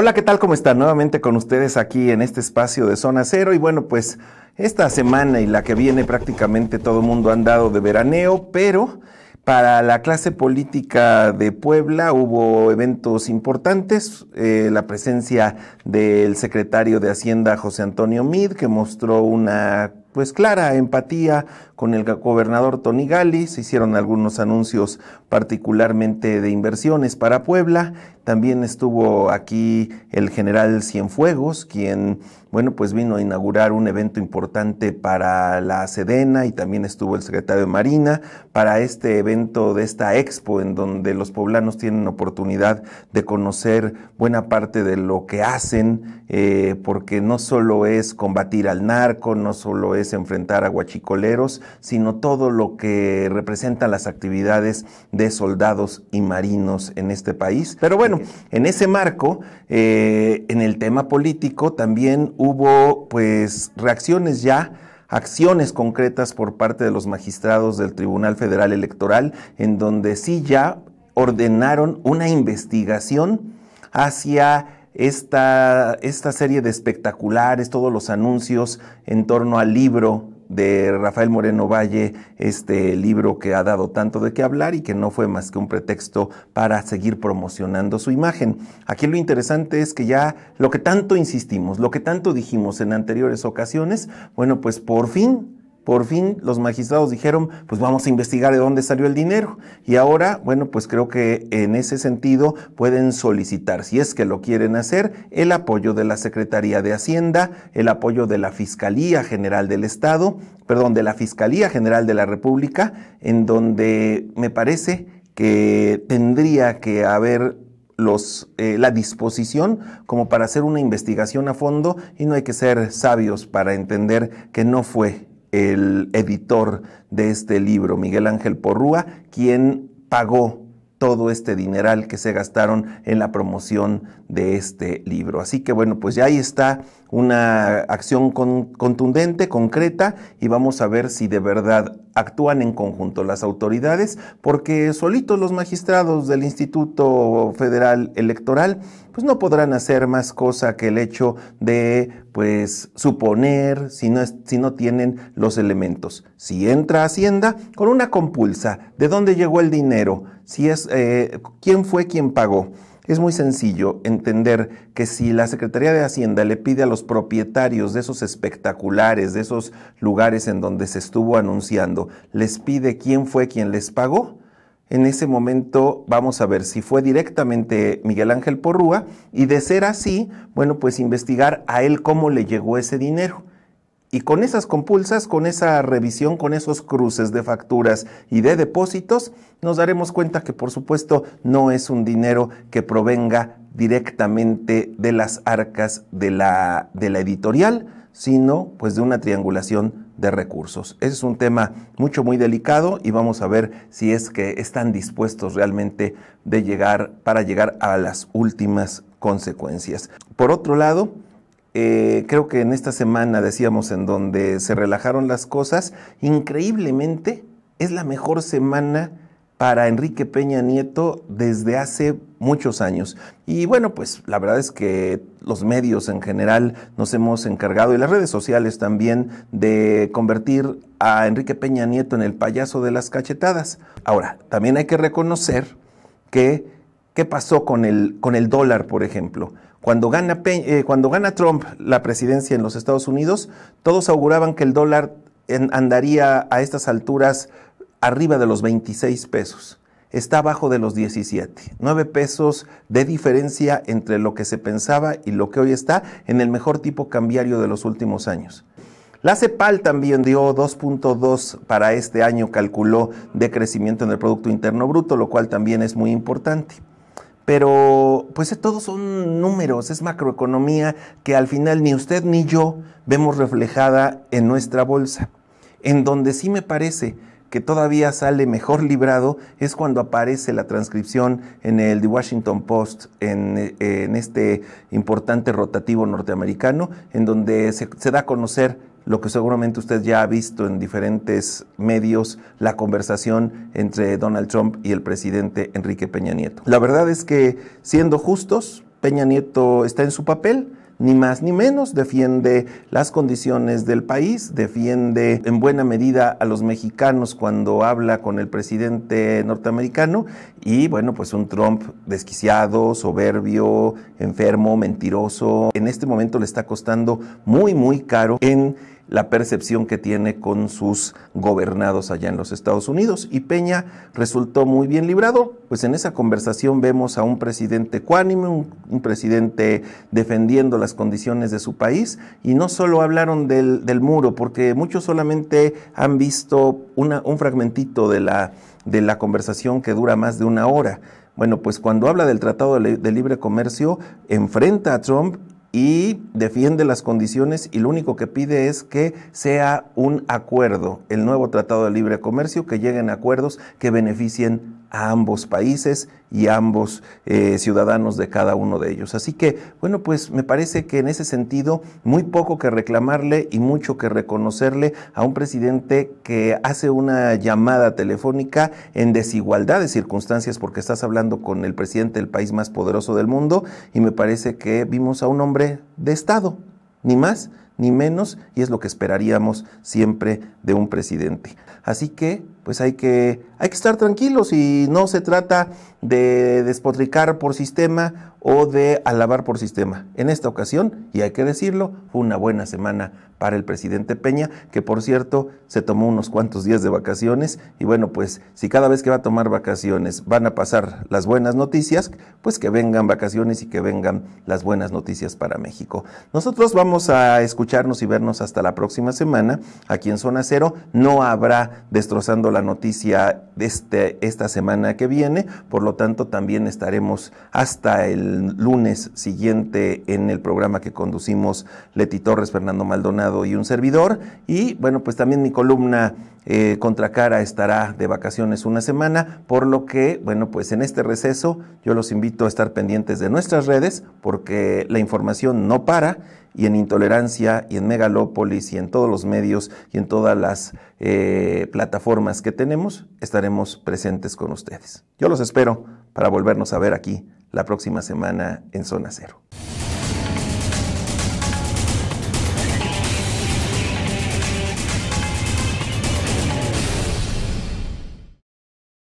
Hola, ¿qué tal? ¿Cómo están? Nuevamente con ustedes aquí en este espacio de Zona Cero. Y bueno, pues esta semana y la que viene prácticamente todo el mundo ha andado de veraneo, pero para la clase política de Puebla hubo eventos importantes, eh, la presencia del secretario de Hacienda José Antonio Mid, que mostró una pues clara empatía con el gobernador Tony Gali, se hicieron algunos anuncios particularmente de inversiones para Puebla, también estuvo aquí el general Cienfuegos, quien bueno, pues vino a inaugurar un evento importante para la Sedena y también estuvo el secretario de Marina para este evento de esta expo en donde los poblanos tienen oportunidad de conocer buena parte de lo que hacen, eh, porque no solo es combatir al narco, no solo es enfrentar a guachicoleros, sino todo lo que representan las actividades de soldados y marinos en este país. Pero bueno, en ese marco, eh, en el tema político, también hubo pues reacciones ya acciones concretas por parte de los magistrados del Tribunal Federal Electoral, en donde sí ya ordenaron una investigación hacia esta, esta serie de espectaculares, todos los anuncios en torno al libro de Rafael Moreno Valle, este libro que ha dado tanto de qué hablar y que no fue más que un pretexto para seguir promocionando su imagen. Aquí lo interesante es que ya lo que tanto insistimos, lo que tanto dijimos en anteriores ocasiones, bueno, pues por fin por fin los magistrados dijeron, pues vamos a investigar de dónde salió el dinero. Y ahora, bueno, pues creo que en ese sentido pueden solicitar, si es que lo quieren hacer, el apoyo de la Secretaría de Hacienda, el apoyo de la Fiscalía General del Estado, perdón, de la Fiscalía General de la República, en donde me parece que tendría que haber los, eh, la disposición como para hacer una investigación a fondo y no hay que ser sabios para entender que no fue el editor de este libro, Miguel Ángel Porrúa, quien pagó todo este dineral que se gastaron en la promoción de este libro. Así que bueno, pues ya ahí está una acción contundente, concreta, y vamos a ver si de verdad actúan en conjunto las autoridades, porque solitos los magistrados del Instituto Federal Electoral pues no podrán hacer más cosa que el hecho de pues suponer si no, si no tienen los elementos. Si entra Hacienda con una compulsa, ¿de dónde llegó el dinero? Si es eh, quién fue quien pagó. Es muy sencillo entender que si la Secretaría de Hacienda le pide a los propietarios de esos espectaculares, de esos lugares en donde se estuvo anunciando, les pide quién fue quien les pagó, en ese momento vamos a ver si fue directamente Miguel Ángel Porrúa y de ser así, bueno, pues investigar a él cómo le llegó ese dinero. Y con esas compulsas, con esa revisión, con esos cruces de facturas y de depósitos, nos daremos cuenta que por supuesto no es un dinero que provenga directamente de las arcas de la, de la editorial, sino pues de una triangulación de recursos. Ese es un tema mucho, muy delicado y vamos a ver si es que están dispuestos realmente de llegar, para llegar a las últimas consecuencias. Por otro lado, eh, creo que en esta semana, decíamos, en donde se relajaron las cosas, increíblemente es la mejor semana para Enrique Peña Nieto desde hace muchos años. Y bueno, pues la verdad es que los medios en general nos hemos encargado y las redes sociales también de convertir a Enrique Peña Nieto en el payaso de las cachetadas. Ahora, también hay que reconocer que qué pasó con el dólar, por ejemplo. Cuando gana, eh, cuando gana Trump la presidencia en los Estados Unidos, todos auguraban que el dólar andaría a estas alturas arriba de los 26 pesos. Está abajo de los 17. 9 pesos de diferencia entre lo que se pensaba y lo que hoy está en el mejor tipo cambiario de los últimos años. La CEPAL también dio 2.2 para este año, calculó de crecimiento en el Producto Interno Bruto, lo cual también es muy importante pero pues todos son números, es macroeconomía que al final ni usted ni yo vemos reflejada en nuestra bolsa. En donde sí me parece que todavía sale mejor librado es cuando aparece la transcripción en el The Washington Post, en, este importante rotativo norteamericano, en donde se da a conocer lo que seguramente usted ya ha visto en diferentes medios, la conversación entre Donald Trump y el presidente Enrique Peña Nieto. La verdad es que, siendo justos, Peña Nieto está en su papel, ni más ni menos, defiende las condiciones del país, defiende en buena medida a los mexicanos cuando habla con el presidente norteamericano y bueno, pues un Trump desquiciado, soberbio, enfermo, mentiroso, en este momento le está costando muy, muy caro en la percepción que tiene con sus gobernados allá en los Estados Unidos. Y Peña resultó muy bien librado, pues en esa conversación vemos a un presidente cuánime, un, presidente defendiendo las condiciones de su país, y no solo hablaron del, muro, porque muchos solamente han visto una, un fragmentito de la, de la conversación que dura más de una hora. Bueno, pues cuando habla del Tratado de Libre Comercio, enfrenta a Trump y defiende las condiciones y lo único que pide es que sea un acuerdo, el nuevo Tratado de Libre Comercio, que lleguen acuerdos que beneficien a ambos países y a ambos eh, ciudadanos de cada uno de ellos. Así que, bueno, pues me parece que en ese sentido muy poco que reclamarle y mucho que reconocerle a un presidente que hace una llamada telefónica en desigualdad de circunstancias porque estás hablando con el presidente del país más poderoso del mundo y me parece que vimos a un hombre de Estado, ni más ni menos, y es lo que esperaríamos siempre de un presidente. Así que pues hay que, hay que estar tranquilos y no se trata de despotricar por sistema o de alabar por sistema. En esta ocasión, y hay que decirlo, fue una buena semana para el presidente Peña, que por cierto se tomó unos cuantos días de vacaciones y bueno, pues si cada vez que va a tomar vacaciones van a pasar las buenas noticias, pues que vengan vacaciones y que vengan las buenas noticias para México. Nosotros vamos a escucharnos y vernos hasta la próxima semana. Aquí en Zona Cero no habrá destrozando la noticia de este, esta semana que viene, por lo tanto también estaremos hasta el lunes siguiente en el programa que conducimos Leti Torres, Fernando Maldonado y un servidor. Y bueno, pues también mi columna contra eh, Contracara estará de vacaciones una semana, por lo que, bueno, pues en este receso yo los invito a estar pendientes de nuestras redes porque la información no para y en Intolerancia y en Megalópolis y en todos los medios y en todas las eh, plataformas que tenemos estaremos presentes con ustedes. Yo los espero para volvernos a ver aquí la próxima semana en Zona Cero.